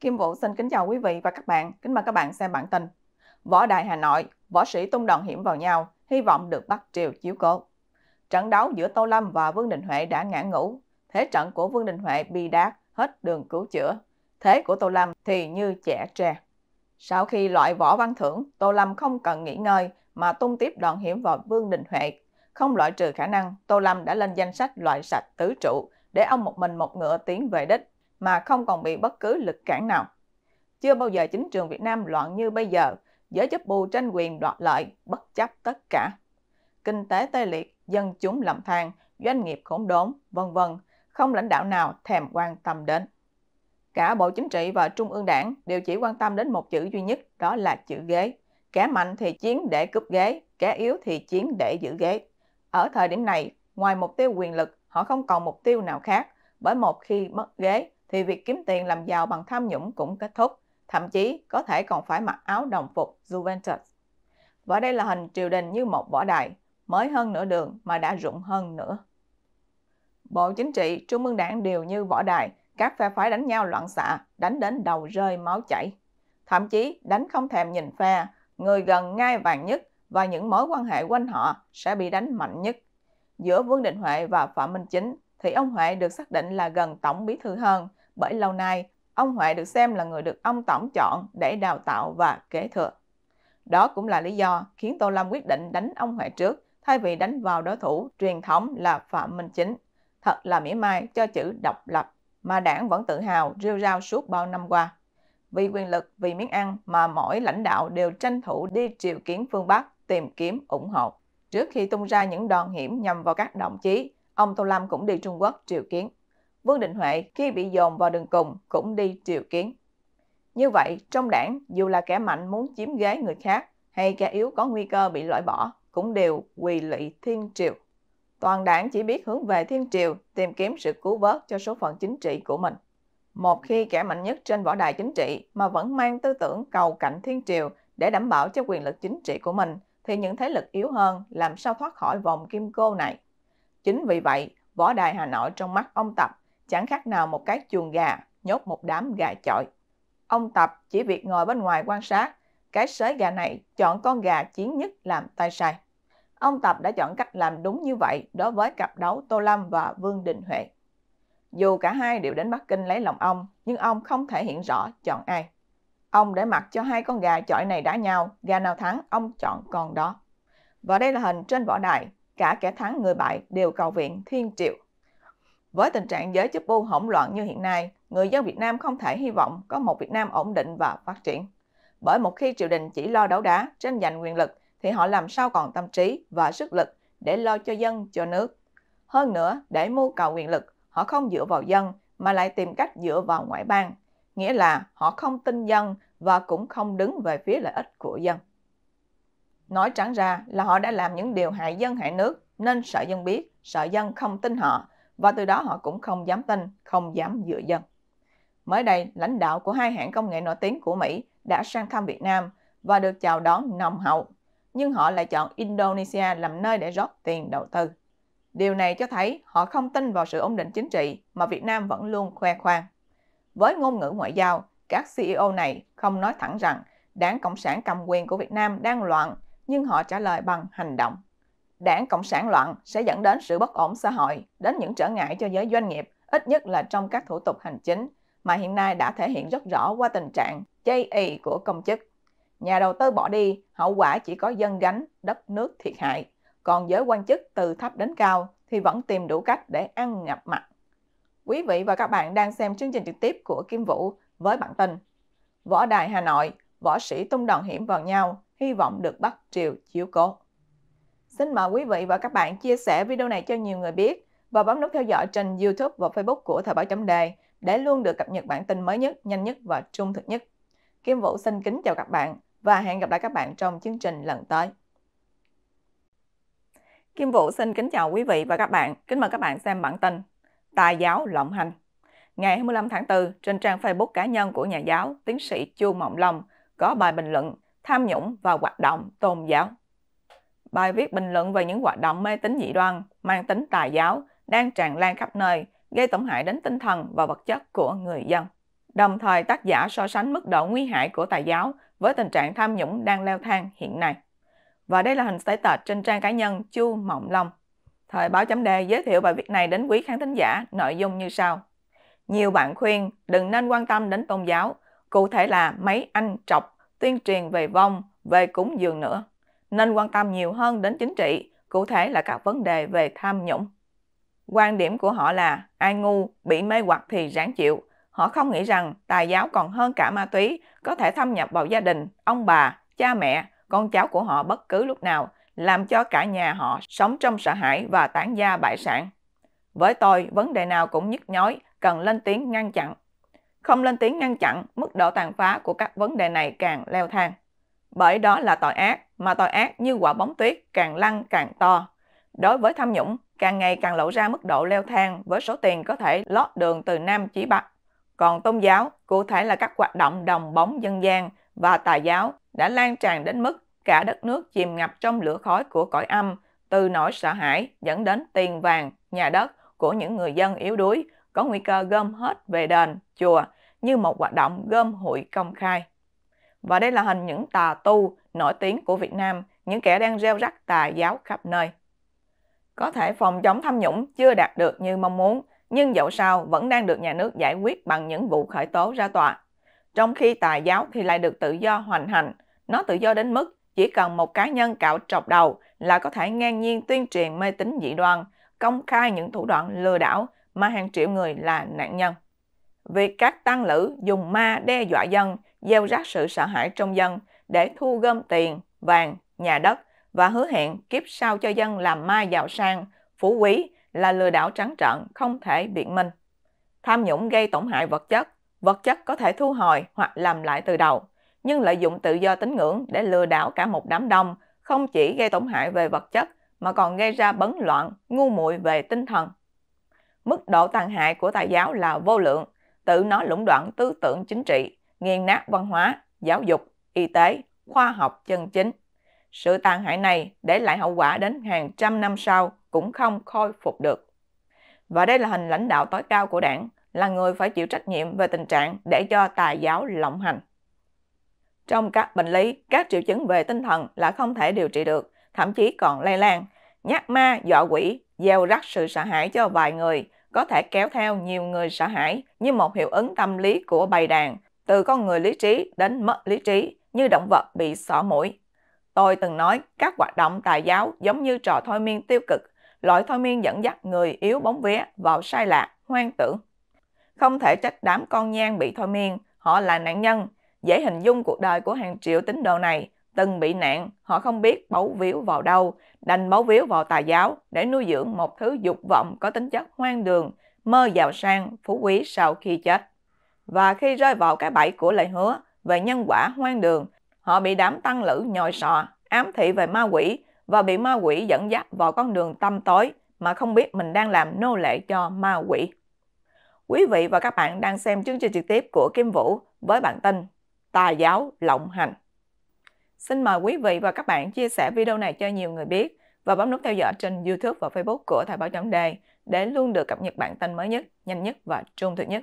Kim Vũ xin kính chào quý vị và các bạn. Kính mời các bạn xem bản tin. Võ đài Hà Nội, võ sĩ tung đòn hiểm vào nhau, hy vọng được bắt triều chiếu cố. Trận đấu giữa Tô Lâm và Vương Đình Huệ đã ngã ngủ. Thế trận của Vương Đình Huệ bị đát hết đường cứu chữa. Thế của Tô Lâm thì như trẻ tre. Sau khi loại võ văn thưởng, Tô Lâm không cần nghỉ ngơi mà tung tiếp đòn hiểm vào Vương Đình Huệ. Không loại trừ khả năng Tô Lâm đã lên danh sách loại sạch tứ trụ để ông một mình một ngựa tiến về đích mà không còn bị bất cứ lực cản nào. Chưa bao giờ chính trường Việt Nam loạn như bây giờ, giới chấp bù tranh quyền đoạt lợi bất chấp tất cả. Kinh tế tê liệt, dân chúng lầm than, doanh nghiệp khốn đốn, vân vân, không lãnh đạo nào thèm quan tâm đến. Cả Bộ Chính trị và Trung ương Đảng đều chỉ quan tâm đến một chữ duy nhất, đó là chữ ghế. Kẻ mạnh thì chiến để cướp ghế, kẻ yếu thì chiến để giữ ghế. Ở thời điểm này, ngoài mục tiêu quyền lực, họ không còn mục tiêu nào khác, bởi một khi mất ghế, thì việc kiếm tiền làm giàu bằng tham nhũng cũng kết thúc, thậm chí có thể còn phải mặc áo đồng phục Juventus. Và đây là hình triều đình như một võ đài, mới hơn nửa đường mà đã rụng hơn nữa. Bộ Chính trị, Trung ương Đảng đều như võ đài, các phe phái đánh nhau loạn xạ, đánh đến đầu rơi máu chảy. Thậm chí đánh không thèm nhìn phe, người gần ngai vàng nhất và những mối quan hệ quanh họ sẽ bị đánh mạnh nhất. Giữa Vương Định Huệ và Phạm Minh Chính thì ông Huệ được xác định là gần Tổng Bí Thư hơn, bởi lâu nay ông Huệ được xem là người được ông Tổng chọn để đào tạo và kế thừa. Đó cũng là lý do khiến Tô Lâm quyết định đánh ông Huệ trước thay vì đánh vào đối thủ truyền thống là Phạm Minh Chính. Thật là mỉa mai cho chữ độc lập mà đảng vẫn tự hào rêu rao suốt bao năm qua. Vì quyền lực, vì miếng ăn mà mỗi lãnh đạo đều tranh thủ đi triệu kiến phương Bắc tìm kiếm ủng hộ. Trước khi tung ra những đòn hiểm nhằm vào các đồng chí, ông Tô Lâm cũng đi Trung Quốc triệu kiến. Vương Đình Huệ khi bị dồn vào đường cùng cũng đi triều kiến. Như vậy, trong đảng, dù là kẻ mạnh muốn chiếm ghế người khác hay kẻ yếu có nguy cơ bị loại bỏ, cũng đều quỳ lụy thiên triều. Toàn đảng chỉ biết hướng về thiên triều, tìm kiếm sự cứu vớt cho số phận chính trị của mình. Một khi kẻ mạnh nhất trên võ đài chính trị mà vẫn mang tư tưởng cầu cạnh thiên triều để đảm bảo cho quyền lực chính trị của mình, thì những thế lực yếu hơn làm sao thoát khỏi vòng kim cô này. Chính vì vậy, võ đài Hà Nội trong mắt ông Tập chẳng khác nào một cái chuồng gà nhốt một đám gà chọi. Ông Tập chỉ việc ngồi bên ngoài quan sát, cái sới gà này chọn con gà chiến nhất làm tay sai. Ông Tập đã chọn cách làm đúng như vậy đối với cặp đấu Tô Lâm và Vương Đình Huệ. Dù cả hai đều đến Bắc Kinh lấy lòng ông, nhưng ông không thể hiện rõ chọn ai. Ông để mặc cho hai con gà chọi này đá nhau, gà nào thắng ông chọn con đó. Và đây là hình trên võ đài, cả kẻ thắng người bại đều cầu viện thiên triệu với tình trạng giới chức bu hỗn loạn như hiện nay, người dân Việt Nam không thể hy vọng có một Việt Nam ổn định và phát triển. Bởi một khi triều đình chỉ lo đấu đá, tranh giành quyền lực, thì họ làm sao còn tâm trí và sức lực để lo cho dân, cho nước. Hơn nữa, để mưu cầu quyền lực, họ không dựa vào dân mà lại tìm cách dựa vào ngoại bang. Nghĩa là họ không tin dân và cũng không đứng về phía lợi ích của dân. Nói trắng ra là họ đã làm những điều hại dân hại nước nên sợ dân biết, sợ dân không tin họ và từ đó họ cũng không dám tin, không dám dựa dân. Mới đây, lãnh đạo của hai hãng công nghệ nổi tiếng của Mỹ đã sang thăm Việt Nam và được chào đón nồng hậu, nhưng họ lại chọn Indonesia làm nơi để rót tiền đầu tư. Điều này cho thấy họ không tin vào sự ổn định chính trị mà Việt Nam vẫn luôn khoe khoang. Với ngôn ngữ ngoại giao, các CEO này không nói thẳng rằng đảng Cộng sản cầm quyền của Việt Nam đang loạn, nhưng họ trả lời bằng hành động đảng Cộng sản loạn sẽ dẫn đến sự bất ổn xã hội, đến những trở ngại cho giới doanh nghiệp, ít nhất là trong các thủ tục hành chính, mà hiện nay đã thể hiện rất rõ qua tình trạng chây ì của công chức. Nhà đầu tư bỏ đi, hậu quả chỉ có dân gánh, đất nước thiệt hại. Còn giới quan chức từ thấp đến cao thì vẫn tìm đủ cách để ăn ngập mặt. Quý vị và các bạn đang xem chương trình trực tiếp của Kim Vũ với bản tin Võ Đài Hà Nội, võ sĩ tung đòn hiểm vào nhau, hy vọng được bắt triều chiếu cố. Xin mời quý vị và các bạn chia sẻ video này cho nhiều người biết và bấm nút theo dõi trên YouTube và Facebook của Thời báo chấm đề để luôn được cập nhật bản tin mới nhất, nhanh nhất và trung thực nhất. Kim Vũ xin kính chào các bạn và hẹn gặp lại các bạn trong chương trình lần tới. Kim Vũ xin kính chào quý vị và các bạn. Kính mời các bạn xem bản tin Tài giáo lộng hành. Ngày 25 tháng 4, trên trang Facebook cá nhân của nhà giáo tiến sĩ Chu Mộng Long có bài bình luận tham nhũng và hoạt động tôn giáo. Bài viết bình luận về những hoạt động mê tín dị đoan, mang tính tà giáo, đang tràn lan khắp nơi, gây tổn hại đến tinh thần và vật chất của người dân. Đồng thời tác giả so sánh mức độ nguy hại của tà giáo với tình trạng tham nhũng đang leo thang hiện nay. Và đây là hình tái tệt trên trang cá nhân Chu Mộng Long. Thời báo chấm đề giới thiệu bài viết này đến quý khán thính giả nội dung như sau. Nhiều bạn khuyên đừng nên quan tâm đến tôn giáo, cụ thể là mấy anh trọc tuyên truyền về vong, về cúng dường nữa nên quan tâm nhiều hơn đến chính trị, cụ thể là các vấn đề về tham nhũng. Quan điểm của họ là ai ngu, bị mê hoặc thì ráng chịu. Họ không nghĩ rằng tài giáo còn hơn cả ma túy, có thể thâm nhập vào gia đình, ông bà, cha mẹ, con cháu của họ bất cứ lúc nào, làm cho cả nhà họ sống trong sợ hãi và tán gia bại sản. Với tôi, vấn đề nào cũng nhức nhói, cần lên tiếng ngăn chặn. Không lên tiếng ngăn chặn, mức độ tàn phá của các vấn đề này càng leo thang bởi đó là tội ác, mà tội ác như quả bóng tuyết càng lăn càng to. Đối với tham nhũng, càng ngày càng lộ ra mức độ leo thang với số tiền có thể lót đường từ Nam chí Bắc. Còn tôn giáo, cụ thể là các hoạt động đồng bóng dân gian và tà giáo đã lan tràn đến mức cả đất nước chìm ngập trong lửa khói của cõi âm, từ nỗi sợ hãi dẫn đến tiền vàng, nhà đất của những người dân yếu đuối, có nguy cơ gom hết về đền, chùa như một hoạt động gom hụi công khai. Và đây là hình những tà tu nổi tiếng của Việt Nam, những kẻ đang gieo rắc tà giáo khắp nơi. Có thể phòng chống tham nhũng chưa đạt được như mong muốn, nhưng dẫu sao vẫn đang được nhà nước giải quyết bằng những vụ khởi tố ra tòa. Trong khi tà giáo thì lại được tự do hoành hành, nó tự do đến mức chỉ cần một cá nhân cạo trọc đầu là có thể ngang nhiên tuyên truyền mê tín dị đoan, công khai những thủ đoạn lừa đảo mà hàng triệu người là nạn nhân. Việc các tăng lữ dùng ma đe dọa dân gieo rắc sự sợ hãi trong dân để thu gom tiền, vàng, nhà đất và hứa hẹn kiếp sau cho dân làm mai giàu sang, phú quý là lừa đảo trắng trợn không thể biện minh. Tham nhũng gây tổn hại vật chất, vật chất có thể thu hồi hoặc làm lại từ đầu, nhưng lợi dụng tự do tín ngưỡng để lừa đảo cả một đám đông không chỉ gây tổn hại về vật chất mà còn gây ra bấn loạn, ngu muội về tinh thần. Mức độ tàn hại của tà giáo là vô lượng, tự nó lũng đoạn tư tưởng chính trị, nghiền nát văn hóa, giáo dục, y tế, khoa học chân chính. Sự tàn hại này để lại hậu quả đến hàng trăm năm sau cũng không khôi phục được. Và đây là hình lãnh đạo tối cao của đảng, là người phải chịu trách nhiệm về tình trạng để cho tà giáo lộng hành. Trong các bệnh lý, các triệu chứng về tinh thần là không thể điều trị được, thậm chí còn lây lan. Nhát ma, dọa quỷ, gieo rắc sự sợ hãi cho vài người, có thể kéo theo nhiều người sợ hãi như một hiệu ứng tâm lý của bầy đàn, từ con người lý trí đến mất lý trí như động vật bị xỏ mũi. Tôi từng nói các hoạt động tà giáo giống như trò thôi miên tiêu cực, loại thôi miên dẫn dắt người yếu bóng vía vào sai lạc, hoang tưởng. Không thể trách đám con nhang bị thôi miên, họ là nạn nhân, dễ hình dung cuộc đời của hàng triệu tín đồ này từng bị nạn, họ không biết bấu víu vào đâu, đành bấu víu vào tà giáo để nuôi dưỡng một thứ dục vọng có tính chất hoang đường, mơ giàu sang, phú quý sau khi chết và khi rơi vào cái bẫy của lời hứa về nhân quả hoang đường, họ bị đám tăng lữ nhồi sọ, ám thị về ma quỷ và bị ma quỷ dẫn dắt vào con đường tâm tối mà không biết mình đang làm nô lệ cho ma quỷ. Quý vị và các bạn đang xem chương trình trực tiếp của Kim Vũ với bản tin Tà giáo lộng hành. Xin mời quý vị và các bạn chia sẻ video này cho nhiều người biết và bấm nút theo dõi trên YouTube và Facebook của Thời báo chấm đề để luôn được cập nhật bản tin mới nhất, nhanh nhất và trung thực nhất.